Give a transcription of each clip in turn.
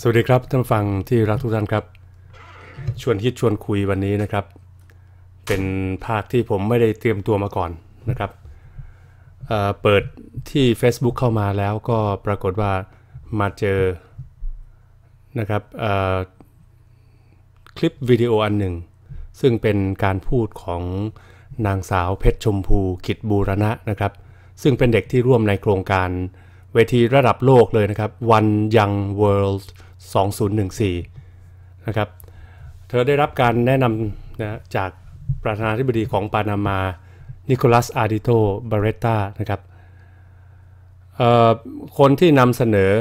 สวัสดีครับท่านฟังที่รักทุกท่านครับชวนคิดชวนคุยวันนี้นะครับ เป็นภาคที่ผมไม่ได้เตรียมตัวมาก่อนนะครับเเปิดที่ Facebook เข้ามาแล้วก็ปรากฏว่ามาเจอนะครับคลิปวิดีโออันหนึ่งซึ่งเป็นการพูดของนางสาวเพชรชมพูขิดบูรณะนะครับ ซึ่งเป็นเด็กที่ร่วมในโครงการเวทีระดับโลกเลยนะครับ One Young World 2014นะครับ เธอได้รับการแนะนำนะจากประธานาธิบดีของปานามา นิโคลัสอาร์ดิโตบาเรตตานะครับคนที่นำเสนอ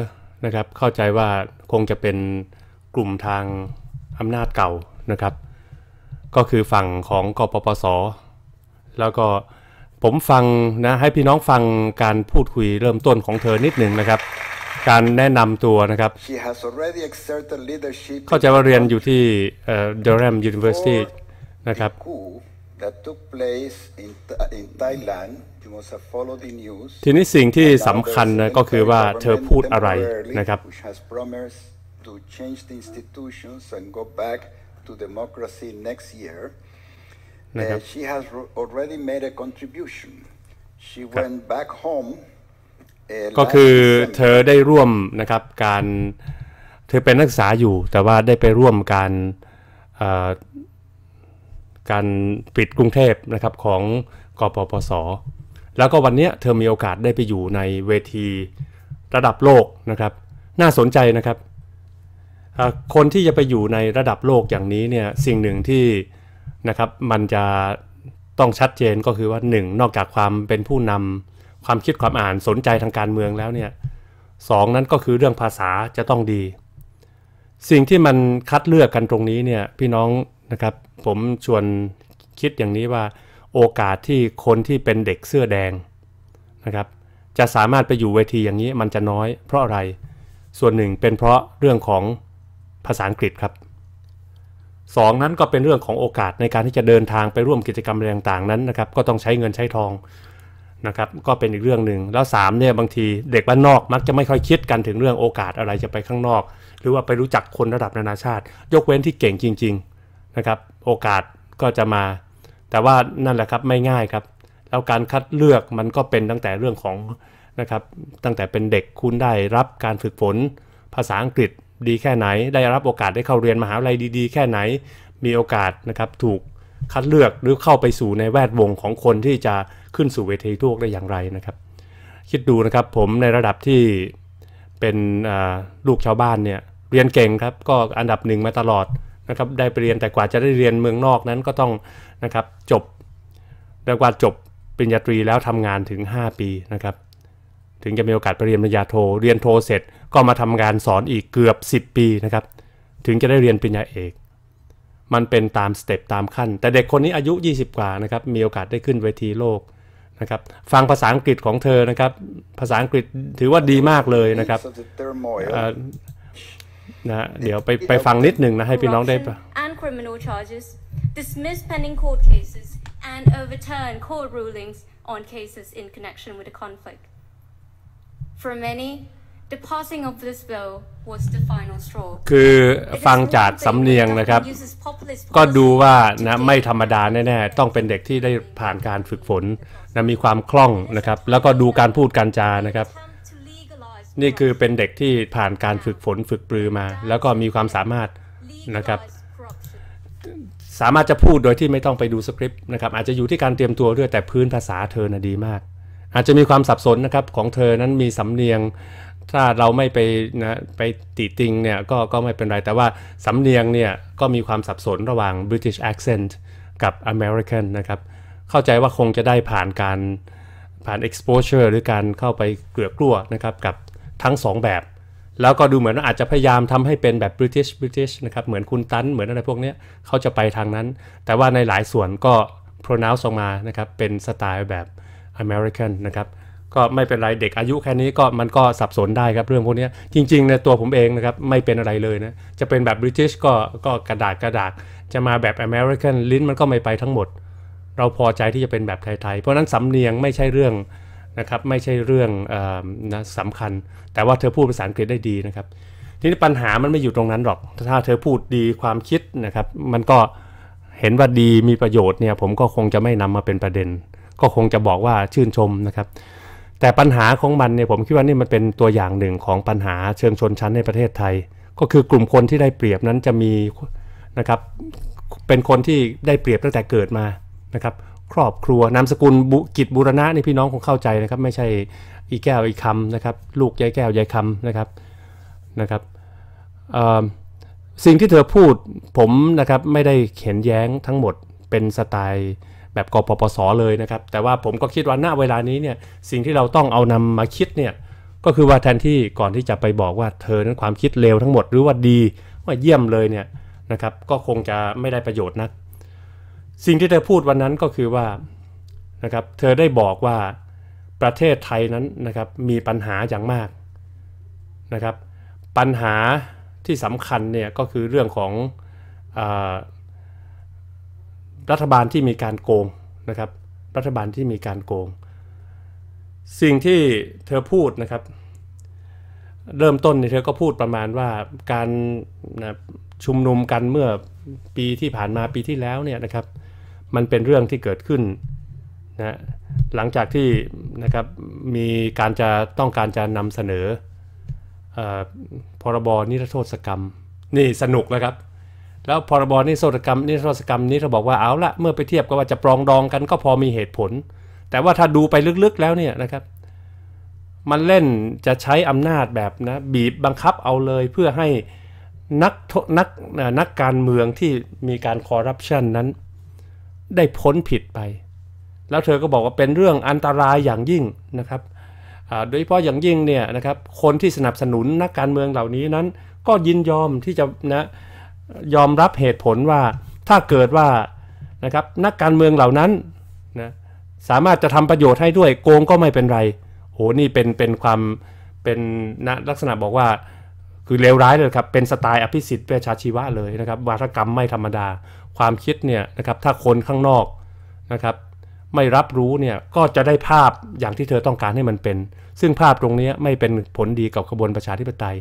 นะครับ เข้าใจว่าคงจะเป็นกลุ่มทางอำนาจเก่านะครับ ก็คือฝั่งของกปปส แล้วก็ผมฟังนะ ให้พี่น้องฟังการพูดคุยเริ่มต้นของเธอนิดหนึ่งนะครับ การแนะนำตัวนะครับเข้าใจว่าเรียนอยู่ที่เดอร์แรมยูนิเวอร์ซิตี้นะครับ ทีนี้สิ่งที่สำคัญนะก็คือว่าเธอพูดอะไรนะครับเ she has already made a contribution she went back home ก็คือเธอได้ร่วมนะครับการเธอเป็นนักศึกษาอยู่ แต่ว่าได้ไปร่วมการการปิดกรุงเทพนะครับของกปปส แล้วก็วันนี้เธอมีโอกาสได้ไปอยู่ในเวทีระดับโลกนะครับ น่าสนใจนะครับ คนที่จะไปอยู่ในระดับโลกอย่างนี้เนี่ยสิ่งหนึ่งที่นะครับมันจะต้องชัดเจนก็คือว่าหนอกจากความเป็นผู้นำ ความคิดความอ่านสนใจทางการเมืองแล้วเนี่ยสองนั้นก็คือเรื่องภาษาจะต้องดี สิ่งที่มันคัดเลือกกันตรงนี้เนี่ยพี่น้องนะครับผมชวนคิดอย่างนี้ว่าโอกาสที่คนที่เป็นเด็กเสื้อแดงนะครับจะสามารถไปอยู่เวทีอย่างนี้ มันจะน้อยเพราะอะไร ส่วนหนึ่งเป็นเพราะเรื่องของภาษาอังกฤษครับ2นั้นก็เป็นเรื่องของโอกาสในการที่จะเดินทางไปร่วมกิจกรรมอะไรต่างๆนั้นนะครับก็ต้องใช้เงินใช้ทองนะครับก็เป็นอีกเรื่องหนึ่งแล้ว3เนี่ยบางทีเด็กบ้านนอกมักจะไม่ค่อยคิดกันถึงเรื่องโอกาสอะไรจะไปข้างนอกหรือว่าไปรู้จักคนระดับนานาชาติ ยกเว้นที่เก่งจริงๆนะครับโอกาสก็จะมาแต่ว่านั่นแหละครับไม่ง่ายครับ แล้วการคัดเลือกมันก็เป็นตั้งแต่เรื่องของนะครับตั้งแต่เป็นเด็กคุณได้รับการฝึกฝนภาษาอังกฤษดีแค่ไหนได้รับโอกาสได้เข้าเรียนมหาวิทยาลัยดีๆ แค่ไหนมีโอกาสนะครับ ถูกคัดเลือกหรือเข้าไปสู่ในแวดวงของคนที่จะขึ้นสู่เวทีโลกได้อย่างไรนะครับ คิดดูนะครับผมในระดับที่เป็นลูกชาวบ้านเนี่ยเรียนเก่งครับก็อันดับหนึ่งมาตลอดนะครับ ได้ไปเรียนแต่กว่าจะได้เรียนเมืองนอกนั้นก็ต้องนะครับจบ แต่กว่าจบปริญญาตรีแล้วทำงานถึง 5 ปีนะครับถึงจะมีโอกาสไปเรียนปริญญาโท เรียนโทเสร็จก็มาทำงานสอนอีกเกือบ 10 ปีนะครับ ถึงจะได้เรียนปริญญาเอก มันเป็นตามสเต็ป ตามขั้น แต่เด็กคนนี้อายุ 20 กว่านะครับ มีโอกาสได้ขึ้นเวทีโลกนะครับ ฟังภาษาอังกฤษของเธอนะครับ ภาษาอังกฤษถือว่าดีมากเลยนะครับนะเดี๋ยวไปไปฟังนิดหนึ่งนะ ให้พี่น้องได้ and criminal charges dismiss pending court cases and overturn court rulings on cases in connection with the conflict For many, the passing of this bill was the final straw. คือฟังจากสำเนียงนะครับ ก็ดูว่านะไม่ธรรมดาแน่ๆต้องเป็นเด็กที่ได้ผ่านการฝึกฝนนะมีความคล่องนะครับ แล้วก็ดูการพูดการจานะครับ นี่คือเป็นเด็กที่ผ่านการฝึกฝนฝึกปรือมา แล้วก็มีความสามารถนะครับสามารถจะพูดโดยที่ไม่ต้องไปดูสคริปต์นะครับอาจจะอยู่ที่การเตรียมตัวด้วยแต่พื้นภาษาเธอนะดีมากอาจจะมีความสับสนนะครับของเธอนั้นมีสำเนียง ถ้าเราไม่ไปนะไปติติงเนี่ยก็ก็ไม่เป็นไร แต่ว่าสำเนียงเนี่ยก็มีความสับสนระหว่าง British accent กับ American นะครับเข้าใจว่าคงจะได้ผ่านการผ่าน exposure หรือการเข้าไปเกลือกลัวนะครับกับทั้ง 2 แบบ แล้วก็ดูเหมือนว่าอาจจะพยายามทำให้เป็นแบบ British British นะครับเหมือนคุณตันเหมือนอะไรพวกนี้เขาจะไปทางนั้น แต่ว่าในหลายส่วนก็ pronounce ออกมานะครับเป็นสไตล์แบบ American นะครับ ก็ไม่เป็นไร เด็กอายุแค่นี้ก็มันก็สับสนได้ครับ เรื่องพวกนี้จริงๆในตัวผมเองนะครับ ไม่เป็นอะไรเลยนะจะเป็นแบบบริตนก็ก็กระดาษกระดาษจะมาแบบอเมริกันลิ้นมันก็ไม่ไปทั้งหมด เราพอใจที่จะเป็นแบบไทยๆเพราะนั้นสำเนียงไม่ใช่เรื่องนะครับไม่ใช่เรื่องอนะสำคัญ แต่ว่าเธอพูดภาษาอังกฤษได้ดีนะครับทีนี้ปัญหามันไม่อยู่ตรงนั้นหรอกถ้าเธอพูดดีความคิดนะครับมันก็เห็นว่าดีมีประโยชน์เนี่ยผมก็คงจะไม่นำมาเป็นประเด็นก็คงจะบอกว่าชื่นชมนะครับ แต่ปัญหาของมันเนี่ยผมคิดว่านี่มันเป็นตัวอย่างหนึ่งของปัญหาเชิงชนชั้นในประเทศไทย ก็คือกลุ่มคนที่ได้เปรียบนั้นจะมี นะครับ เป็นคนที่ได้เปรียบตั้งแต่เกิดมานะครับครอบครัวนามสกุลบุกิจบุรณะนี่พี่น้องคงเข้าใจนะครับ ไม่ใช่อีแก้วอีคำนะครับ ลูกยายแก้วยายคำนะครับนะครับสิ่งที่เธอพูดผมนะครับไม่ได้เขียนแย้งทั้งหมดเป็นสไตล์แบบกปปสเลยนะครับแต่ว่าผมก็คิดว่าณเวลานี้เนี่ย สิ่งที่เราต้องเอานำมาคิดเนี่ย ก็คือว่าแทนที่ก่อนที่จะไปบอกว่าเธอนั้นความคิดเลวทั้งหมดหรือว่าดีว่าเยี่ยมเลยเนี่ยนะครับก็คงจะไม่ได้ประโยชน์นะสิ่งที่เธอพูดวันนั้นก็คือว่านะครับเธอได้บอกว่าประเทศไทยนั้นนะครับมีปัญหาอย่างมากนะครับปัญหาที่สำคัญเนี่ยก็คือเรื่องของอรัฐบาลที่มีการโกงนะครับ รัฐบาลที่มีการโกง สิ่งที่เธอพูดนะครับ เริ่มต้นเธอก็พูดประมาณว่าการนะชุมนุมกันเมื่อปีที่ผ่านมาปีที่แล้วเนี่ยนะครับ มันเป็นเรื่องที่เกิดขึ้นนะหลังจากที่นะครับมีการจะต้องการจะนำเสนออพรบนิรโทษกรรม นี่สนุกนลครับแล้วพรบนิสรกรรมนิสรศกรรมนี้เขาบอกว่าเอาละเมื่อไปเทียบกับว่าจะปรองดองกันก็พอมีเหตุผล แต่ว่าถ้าดูไปลึกๆแล้วเนี่ยนะครับ มันเล่นจะใช้อำนาจแบบนะ บีบบังคับเอาเลยเพื่อให้นักนักนักการเมืองที่มีการคอร์รัปชันนั้น ได้พ้นผิดไป แล้วเธอก็บอกว่าเป็นเรื่องอันตรายอย่างยิ่งนะครับโดยเฉพาะอย่างยิ่งเนี่ยนะครับคนที่สนับสนุนนักการเมืองเหล่านี้นั้น ก็ยินยอมที่จะนะยอมรับเหตุผลว่าถ้าเกิดว่านะครับนักการเมืองเหล่านั้นนะสามารถจะทำประโยชน์ให้ด้วยโกงก็ไม่เป็นไร โห นี่เป็นเป็นความ เป็นนะลักษณะบอกว่าคือเลวร้ายเลยครับ เป็นสไตล์อภิสิทธิ์ประชาชีวะเลยนะครับวาทกรรมไม่ธรรมดา ความคิดเนี่ยนะครับถ้าคนข้างนอกนะครับไม่รับรู้เนี่ยก็จะได้ภาพอย่างที่เธอต้องการให้มันเป็น ซึ่งภาพตรงนี้ไม่เป็นผลดีกับขบวนประชาธิปไตย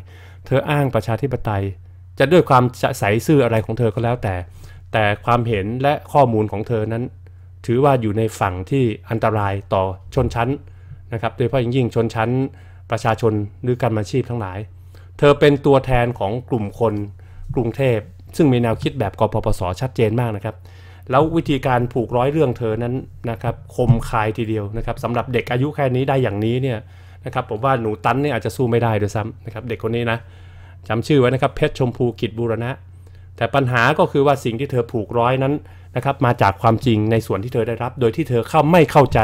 เธออ้างประชาธิปไตยจะด้วยความใสซื่ออะไรของเธอก็แล้วแต่ แต่ความเห็นและข้อมูลของเธอนั้น ถือว่าอยู่ในฝั่งที่อันตรายต่อชนชั้นนะครับ โดยเฉพาะยิ่งชนชั้น ประชาชนหรือการมาชีพทั้งหลาย เธอเป็นตัวแทนของกลุ่มคนกรุงเทพซึ่งมีแนวคิดแบบกปปสชัดเจนมากนะครับ แล้ววิธีการผูกร้อยเรื่องเธอนั้นนะครับ คม คายทีเดียวนะครับสำหรับเด็กอายุแค่นี้ได้อย่างนี้เนี่ยนะครับผมว่าหนูตันเนี่ยอาจจะสู้ไม่ได้ด้วยซ้ำนะครับ เด็กคนนี้นะจำชื่อไว้นะครับเพชรชมพูกิจบูรณะ แต่ปัญหาก็คือว่าสิ่งที่เธอผูกร้อยนั้นนะครับมาจากความจริงในส่วนที่เธอได้รับ โดยที่เธอเข้าไม่เข้าใจ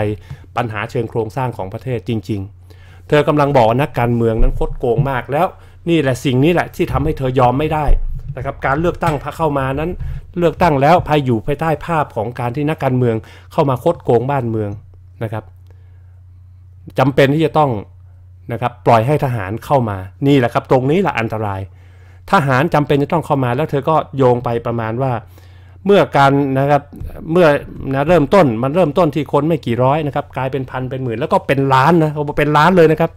ปัญหาเชิงโครงสร้างของประเทศจริง ๆ เธอกำลังบอกนักการเมืองนั้นคดโกงมาก แล้วนี่แหละสิ่งนี้แหละที่ทำให้เธอยอมไม่ได้นะครับการเลือกตั้งพระเข้ามานั้นเลือกตั้งแล้วภายอยู่ภายใต้ภาพของการที่นักการเมืองเข้ามาคดโกงบ้านเมืองนะครับจำเป็นที่จะต้องนะครับปล่อยให้ทหารเข้ามานี่แหละครับ ตรงนี้แหละอันตราย ทหารจำเป็นจะต้องเข้ามาแล้วเธอก็โยงไปประมาณว่า เมื่อการนะครับเมื่อนะเริ่มต้นมันเริ่มต้นที่คนไม่กี่ร้อยนะครับกลายเป็นพันเป็นหมื่นแล้วก็เป็นล้านนะเป็นล้านเลยนะครับ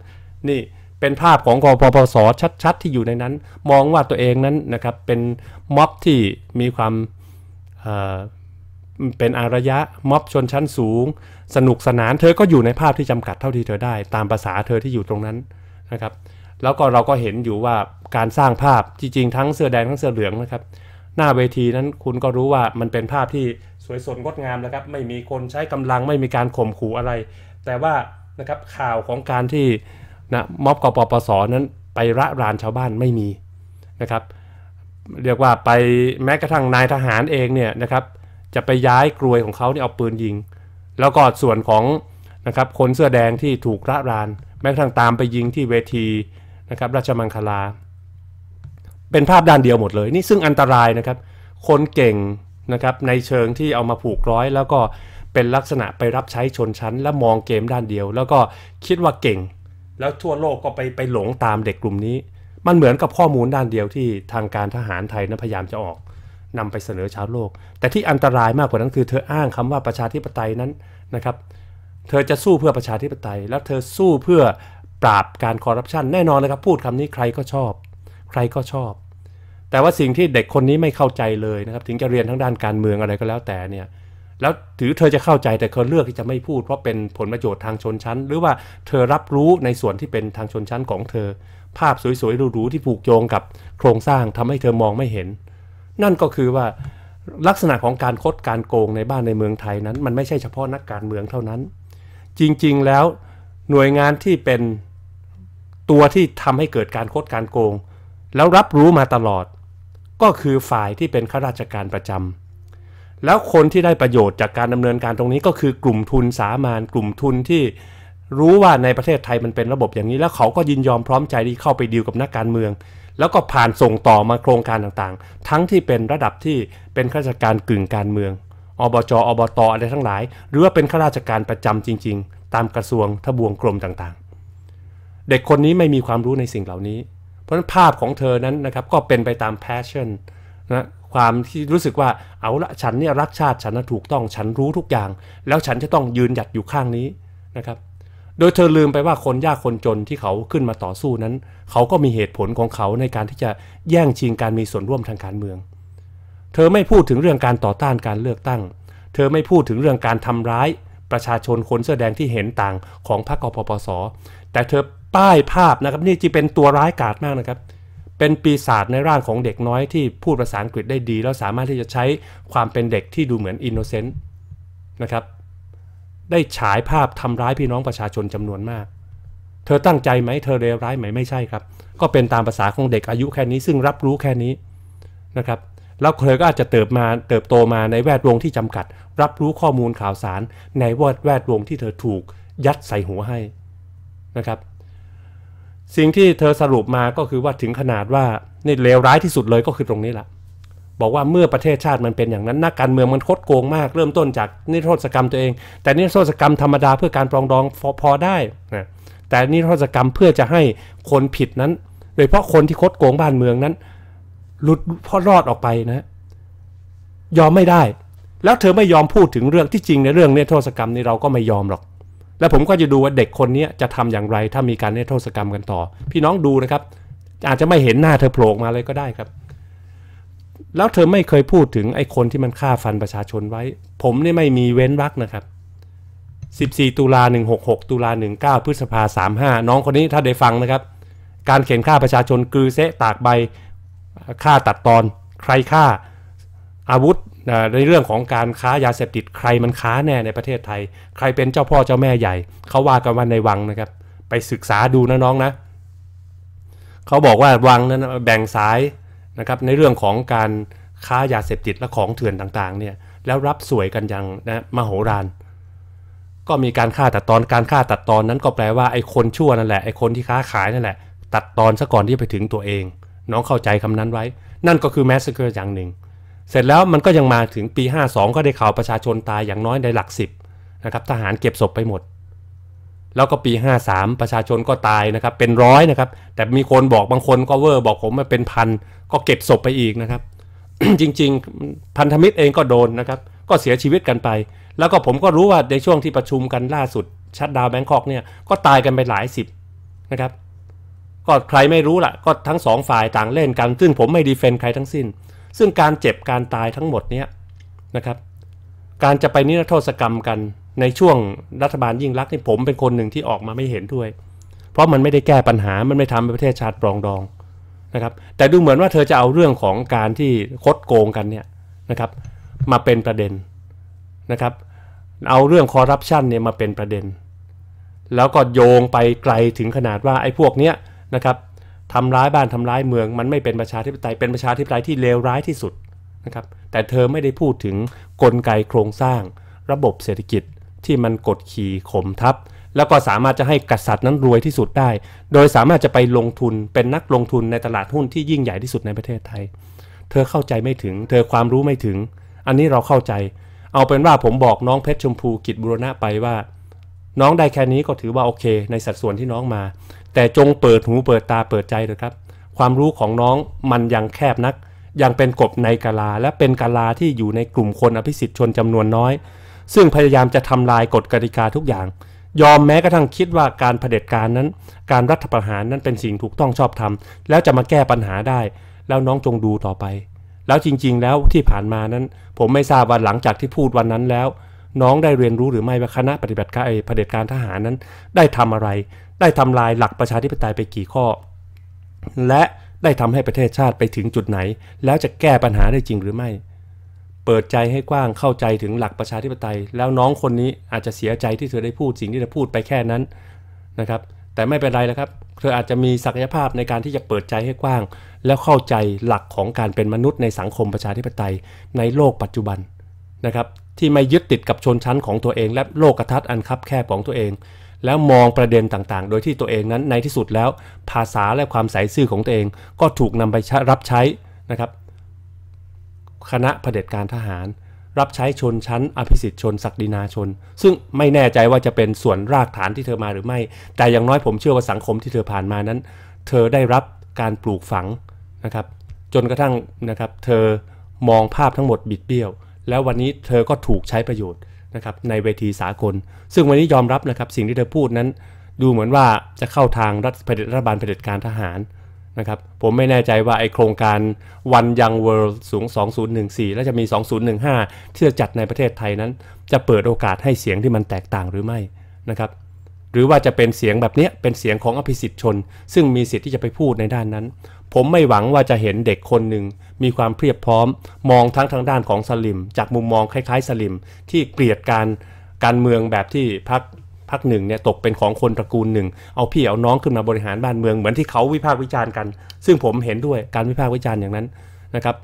นี่เป็นภาพของกปปสชัด ๆ ที่อยู่ในนั้น มองว่าตัวเองนั้นนะครับเป็นม็อบที่มีความเป็นอารยะม็อบชนชั้นสูง สนุกสนานเธอก็อยู่ในภาพที่จำกัดเท่าที่เธอได้ตามภาษาเธอที่อยู่ตรงนั้นนะครับ แล้วก็เราก็เห็นอยู่ว่าการสร้างภาพจริงๆทั้งเสื้อแดงทั้งเสื้อเหลืองนะครับ หน้าเวทีนั้นคุณก็รู้ว่ามันเป็นภาพที่สวยสดงดงามนะครับ ไม่มีคนใช้กำลังไม่มีการข่มขู่อะไร แต่ว่านะครับข่าวของการที่นะม็อบกปปสนั้นไประรานชาวบ้านไม่มีนะครับเรียกว่าไปแม้กระทั่งนายทหารเองเนี่ยนะครับจะไปย้ายกลวยของเขาเนี่ยเอาปืนยิง แล้วก็ส่วนของนะครับคนเสื้อแดงที่ถูกระราน แม้กระทั่งตามไปยิงที่เวทีนะครับราชมังคลาเป็นภาพด้านเดียวหมดเลยนี่ซึ่งอันตรายนะครับคนเก่งนะครับในเชิงที่เอามาผูกร้อย แล้วก็เป็นลักษณะไปรับใช้ชนชั้น และมองเกมด้านเดียว แล้วก็คิดว่าเก่ง แล้วทั่วโลกก็ไปไปหลงตามเด็กกลุ่มนี้ มันเหมือนกับข้อมูลด้านเดียวที่ทางการทหารไทยนะพยายามจะออกนำไปเสนอชาวโลก แต่ที่อันตรายมากกว่านั้นคือเธออ้างคำว่าประชาธิปไตยนั้นนะครับ เธอจะสู้เพื่อประชาธิปไตย แล้วเธอสู้เพื่อปราบการคอร์รัปชันแน่นอนนะครับพูดคำนี้ใครก็ชอบ ใครก็ชอบ แต่ว่าสิ่งที่เด็กคนนี้ไม่เข้าใจเลยนะครับถึงจะเรียนทั้งด้านการเมืองอะไรก็แล้วแต่เนี่ย แล้วถือเธอจะเข้าใจแต่เธอเลือกที่จะไม่พูดเพราะเป็นผลประโยชน์ทางชนชั้น หรือว่าเธอรับรู้ในส่วนที่เป็นทางชนชั้นของเธอ ภาพสวยๆหรูๆที่ผูกโยงกับโครงสร้างทำให้เธอมองไม่เห็นนั่นก็คือว่าลักษณะของการคดการโกงในบ้านในเมืองไทยนั้นมันไม่ใช่เฉพาะนักการเมืองเท่านั้น จริงๆแล้วหน่วยงานที่เป็นตัวที่ทำให้เกิดการคดการโกง แล้วรับรู้มาตลอด ก็คือฝ่ายที่เป็นข้าราชการประจำ แล้วคนที่ได้ประโยชน์จากการดำเนินการตรงนี้ก็คือกลุ่มทุนสามานกลุ่มทุนที่รู้ว่าในประเทศไทยมันเป็นระบบอย่างนี้ แล้วเขาก็ยินยอมพร้อมใจที่เข้าไปดีลกับนักการเมืองแล้วก็ผ่านส่งต่อมาโครงการต่างๆ ทั้งที่เป็นระดับที่เป็นข้าราชการกึ่งการเมือง อบจ อบต อะไรทั้งหลาย หรือว่าเป็นข้าราชการประจำจริง ๆ ตามกระทรวงทบวงกรมต่าง ๆ เด็กคนนี้ไม่มีความรู้ในสิ่งเหล่านี้ เพราะฉะนั้นภาพของเธอนั้นนะครับ ก็เป็นไปตามแพชชั่นนะความที่รู้สึกว่า เอาละฉันเนี่ยรักชาติฉันนะถูกต้องฉันรู้ทุกอย่าง แล้วฉันจะต้องยืนหยัดอยู่ข้างนี้นะครับโดยเธอลืมไปว่าคนยากคนจนที่เขาขึ้นมาต่อสู้นั้น เขาก็มีเหตุผลของเขาในการที่จะแย่งชิงการมีส่วนร่วมทางการเมือง เธอไม่พูดถึงเรื่องการต่อต้านการเลือกตั้ง เธอไม่พูดถึงเรื่องการทำร้ายประชาชนคนเสื้อแดงที่เห็นต่างของพรรคกปปส แต่เธอป้ายภาพนะครับนี่จีเป็นตัวร้ายกาจมากนะครับ เป็นปีศาจในร่างของเด็กน้อยที่พูดภาษาอังกฤษได้ดีแล้วสามารถที่จะใช้ความเป็นเด็กที่ดูเหมือนอินโนเซนต์นะครับได้ฉายภาพทำร้ายพี่น้องประชาชนจำนวนมาก เธอตั้งใจไหม เธอเลวร้ายไหม ไม่ใช่ครับ ก็เป็นตามภาษา ของเด็กอายุแค่นี้ ซึ่งรับรู้แค่นี้นะครับ แล้วเธอก็อาจจะเติบมา เติบโตมาในแวดวงที่จำกัด รับรู้ข้อมูลข่าวสารในวดแวดวงที่เธอถูกยัดใส่หัวให้นะครับ สิ่งที่เธอสรุปมาก็คือว่าถึงขนาดว่านี่เลวร้ายที่สุดเลยก็คือตรงนี้แหละบอกว่าเมื่อประเทศชาติมันเป็นอย่างนั้น นักการเมืองมันคดโกงมากเริ่มต้นจากนิรโทษกรรมตัวเอง แต่นิรโทษกรรมธรรมดาเพื่อการปรองดองพอได้นะแต่นิรโทษกรรมเพื่อจะให้คนผิดนั้นโดยเฉพาะคนที่คดโกงบ้านเมืองนั้น หลุดพอรอดออกไปนะ ยอมไม่ได้ แล้วเธอไม่ยอมพูดถึงเรื่องที่จริงในเรื่องเนโทษกรรมนี่เราก็ไม่ยอมหรอก แล้วผมก็จะดูว่าเด็กคนนี้จะทำอย่างไรถ้ามีการเนโทษกรรมกันต่อ พี่น้องดูนะครับ อาจจะไม่เห็นหน้าเธอโผล่มาเลยก็ได้ครับแล้วเธอไม่เคยพูดถึงไอ้คนที่มันฆ่าฟันประชาชนไว้ ผมนี่ไม่มีเว้นวักนะครับ 14ตุลา166ตุลา19 พฤษภา35 น้องคนนี้ถ้าได้ฟังนะครับ การเขียนฆ่าประชาชนกือเซะตากใบ ฆ่าตัดตอน ใครฆ่าอาวุธ ในเรื่องของการค้ายาเสพติดใครมันค้าแน่ในประเทศไทย ใครเป็นเจ้าพ่อเจ้าแม่ใหญ่ เขาว่ากันว่าในวังนะครับ ไปศึกษาดูนะน้องนะ เขาบอกว่าวังนั้นแบ่งสายนะครับในเรื่องของการค้ายาเสพติดและของเถื่อนต่างๆเนี่ยแล้วรับสวยกันอย่างนะมโหฬารก็มีการฆ่าตัดตอนการฆ่าตัดตอนนั้นก็แปลว่าไอ้คนชั่วนั่นแหละไอ้คนที่ค้าขายนั่นแหละตัดตอนซะก่อนที่ไปถึงตัวเอง น้องเข้าใจคำนั้นไว้นั่นก็คือแมสเซอร์อย่างหนึ่ง เสร็จแล้วมันก็ยังมาถึงปี 52 ก็ได้ข่าวประชาชนตายอย่างน้อยในหลัก 10นะครับทหารเก็บศพไปหมดแล้วก็ปี 53 ประชาชนก็ตายนะครับ เป็นร้อยนะครับ แต่มีคนบอกบางคนก็เวอร์บอกผมว่าเป็นพันก็เก็บศพไปอีกนะครับ จริงๆ พันธมิตรเองก็โดนนะครับ ก็เสียชีวิตกันไป แล้วก็ผมก็รู้ว่าในช่วงที่ประชุมกันล่าสุดชัดดาวแบงคอกเนี่ย ก็ตายกันไปหลายสิบนะครับก็ใครไม่รู้ล่ะก็ทั้งสองฝ่ายต่างเล่นกันซึ่งผมไม่ดีเฟนต์ใครทั้งสิ้น ซึ่งการเจ็บการตายทั้งหมดเนี้ยนะครับการจะไปนิรโทษกรรมกันในช่วงรัฐบาลยิ่งรักที่ผมเป็นคนหนึ่งที่ออกมาไม่เห็นด้วย เพราะมันไม่ได้แก้ปัญหา มันไม่ทำให้ประเทศชาติปรองดองนะครับ แต่ดูเหมือนว่าเธอจะเอาเรื่องของการที่คดโกงกันเนี่ยนะครับ มาเป็นประเด็นนะครับ เอาเรื่องคอร์รัปชันเนี่ยมาเป็นประเด็น แล้วก็โยงไปไกลถึงขนาดว่าไอ้พวกเนี้ยนะครับทำร้ายบ้านทำร้ายเมือง มันไม่เป็นประชาธิปไตย เป็นประชาธิปไตยที่เลวร้ายที่สุดนะครับ แต่เธอไม่ได้พูดถึงกลไกโครงสร้างระบบเศรษฐกิจที่มันกดขี่ข่มทับแล้วก็สามารถจะให้กษัตริย์นั้นรวยที่สุดได้ โดยสามารถจะไปลงทุนเป็นนักลงทุนในตลาดหุ้นที่ยิ่งใหญ่ที่สุดในประเทศไทย เธอเข้าใจไม่ถึงเธอความรู้ไม่ถึง อันนี้เราเข้าใจ เอาเป็นว่าผมบอกน้องเพชรชมพูกิจบุรณะไปว่า น้องได้แค่นี้ก็ถือว่าโอเค ในสัดส่วนที่น้องมา แต่จงเปิดหูเปิดตาเปิดใจเถอะครับ ความรู้ของน้องมันยังแคบนัก ยังเป็นกบในกาลาและเป็นกาลาที่อยู่ในกลุ่มคนอภิสิทธิ์ชนจำนวนน้อยซึ่งพยายามจะทำลายกฎกติกาทุกอย่าง ยอมแม้กระทั่งคิดว่าการเผด็จการนั้น การรัฐประหารนั้นเป็นสิ่งถูกต้องชอบธรรมแล้วจะมาแก้ปัญหาได้ แล้วน้องจงดูต่อไป แล้วจริงๆ แล้วที่ผ่านมานั้น ผมไม่ทราบว่าหลังจากที่พูดวันนั้นแล้ว น้องได้เรียนรู้หรือไม่ว่าคณะปฏิบัติการเผด็จการทหารนั้น ได้ทำอะไร ได้ทำลายหลักประชาธิปไตยไปกี่ข้อ และได้ทำให้ประเทศชาติไปถึงจุดไหน แล้วจะแก้ปัญหาได้จริงหรือไม่เปิดใจให้กว้างเข้าใจถึงหลักประชาธิปไตย แล้วน้องคนนี้อาจจะเสียใจที่เธอได้พูดสิ่งที่เธอพูดไปแค่นั้นนะครับแต่ไม่เป็นไรแล้วครับ เธออาจจะมีศักยภาพในการที่จะเปิดใจให้กว้าง แล้วเข้าใจหลักของการเป็นมนุษย์ในสังคมประชาธิปไตย ในโลกปัจจุบันนะครับที่ไม่ยึดติดกับชนชั้นของตัวเอง และโลกทัศน์อันคับแคบของตัวเอง แล้วมองประเด็นต่าง ๆ โดยที่ตัวเองนั้นในที่สุดแล้วภาษาและความใสซื่อของตัวเอง ก็ถูกนำไปรับใช้นะครับคณะะเผด็จการทหาร รับใช้ชนชั้น อภิสิทธิชนศักดินาชน ซึ่งไม่แน่ใจว่าจะเป็นส่วนรากฐานที่เธอมาหรือไม่ แต่อย่างน้อยผมเชื่อว่าสังคมที่เธอผ่านมานั้น เธอได้รับการปลูกฝังนะครับจนกระทั่งนะครับเธอมองภาพทั้งหมดบิดเบี้ยว แล้ววันนี้เธอก็ถูกใช้ประโยชน์นะครับในเวทีสากลซึ่งวันนี้ยอมรับนะครับสิ่งที่เธอพูดนั้น ดูเหมือนว่าจะเข้าทางรัฐบาลเผด็จการทหารนะครับผมไม่แน่ใจว่าไอโครงการ One Young World สูง 2014 และจะมี 2015 ที่จะจัดในประเทศไทยนั้น จะเปิดโอกาสให้เสียงที่มันแตกต่างหรือไม่นะครับหรือว่าจะเป็นเสียงแบบนี้เป็นเสียงของอภิสิทธิชน ซึ่งมีสิทธิ์ที่จะไปพูดในด้านนั้น ผมไม่หวังว่าจะเห็นเด็กคนหนึ่งมีความเพียบพร้อมมองทั้งทางด้านของสลิม จากมุมมองคล้าย ๆ สลิมที่เกลียดการการเมืองแบบที่พรรคพรรคหนึ่งเนี่ยตกเป็นของคนตระกูลหนึ่ง เอาพี่เอาน้องขึ้นมาบริหารบ้านเมืองเหมือนที่เขาวิพากษ์วิจารณ์กัน ซึ่งผมเห็นด้วยการวิพากษ์วิจารณ์อย่างนั้นนะครับ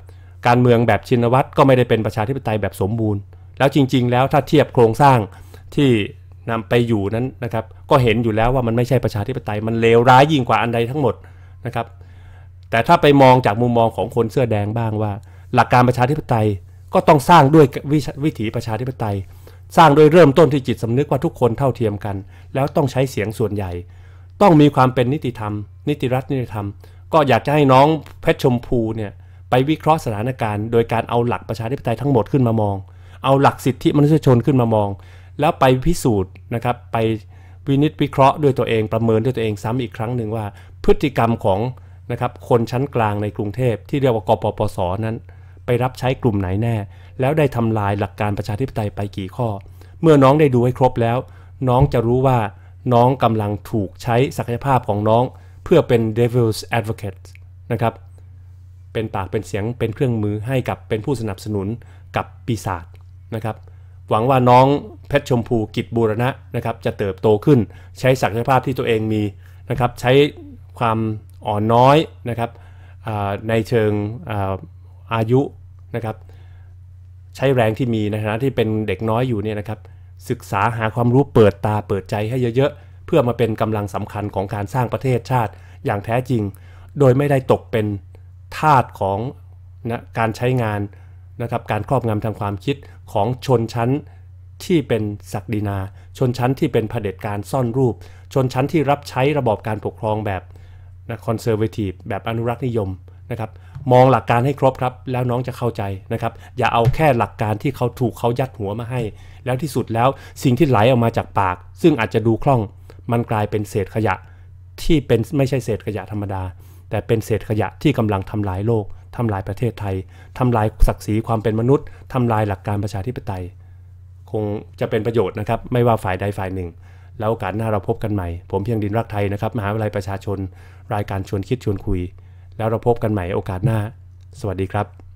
การเมืองแบบชินวัตรก็ไม่ได้เป็นประชาธิปไตยแบบสมบูรณ์ แล้วจริงๆ แล้วถ้าเทียบโครงสร้างที่นำไปอยู่นั้นนะครับ ก็เห็นอยู่แล้วว่ามันไม่ใช่ประชาธิปไตย มันเลวร้ายยิ่งกว่าอันใดทั้งหมดนะครับ แต่ถ้าไปมองจากมุมมองของคนเสื้อแดงบ้างว่า หลักการประชาธิปไตยก็ต้องสร้างด้วยวิถีประชาธิปไตยสร้างโดยเริ่มต้นที่จิตสำนึกว่าทุกคนเท่าเทียมกัน แล้วต้องใช้เสียงส่วนใหญ่ ต้องมีความเป็นนิติธรรม นิติรัฐนิติธรรม ก็อยากจะให้น้องเพชรชมพูเนี่ยไปวิเคราะห์สถานการณ์โดยการเอาหลักประชาธิปไตยทั้งหมดขึ้นมามอง เอาหลักสิทธิมนุษยชนขึ้นมามอง แล้วไปพิสูจน์นะครับไปวินิจวิเคราะห์ด้วยตัวเองประเมินด้วยตัวเองซ้ำอีกครั้งหนึ่งว่าพฤติกรรมของนะครับคนชั้นกลางในกรุงเทพที่เรียกว่ากปปสนั้นไปรับใช้กลุ่มไหนแน่ แล้วได้ทำลายหลักการประชาธิปไตยไปกี่ข้อ เมื่อน้องได้ดูให้ครบแล้ว น้องจะรู้ว่าน้องกำลังถูกใช้ศักยภาพของน้องเพื่อเป็น devil's advocate นะครับ เป็นปากเป็นเสียงเป็นเครื่องมือให้กับ เป็นผู้สนับสนุนกับปีศาจนะครับ หวังว่าน้องเพชรชมพูกิจบูรณะนะครับจะเติบโตขึ้นใช้ศักยภาพที่ตัวเองมีนะครับใช้ความอ่อนน้อยนะครับในเชิงอายุนะครับใช้แรงที่มีในฐานะที่เป็นเด็กน้อยอยู่เนี่ยนะครับศึกษาหาความรู้เปิดตาเปิดใจให้เยอะๆ เพื่อมาเป็นกำลังสำคัญของการสร้างประเทศชาติ อย่างแท้จริง โดยไม่ได้ตกเป็นทาสของนะการใช้งานนะครับการครอบงำทางความคิดของชนชั้นที่เป็นศักดินาชนชั้นที่เป็นเผด็จการซ่อนรูป ชนชั้นที่รับใช้ระบอบการปกครองแบบคอนเซอร์เวทีฟแบบอนุรักษ์นิยมนะครับมองหลักการให้ครบครับ แล้วน้องจะเข้าใจนะครับอย่าเอาแค่หลักการที่เขาถูกเขายัดหัวมาให้ แล้วที่สุดแล้วสิ่งที่ไหลออกมาจากปาก ซึ่งอาจจะดูคล่องมันกลายเป็นเศษขยะที่เป็นไม่ใช่เศษขยะธรรมดา แต่เป็นเศษขยะที่กำลังทำลายโลก ทำลายประเทศไทย ทำลายศักดิ์ศรีความเป็นมนุษย์ ทำลายหลักการประชาธิปไตย คงจะเป็นประโยชน์นะครับไม่ว่าฝ่ายใดฝ่ายหนึ่ง แล้วโอกาสหน้าเราพบกันใหม่ผมเพียงดินรักไทยนะครับมหาวิทยาลัยประชาชน รายการชวนคิดชวนคุยแล้วเราพบกันใหม่โอกาสหน้า สวัสดีครับ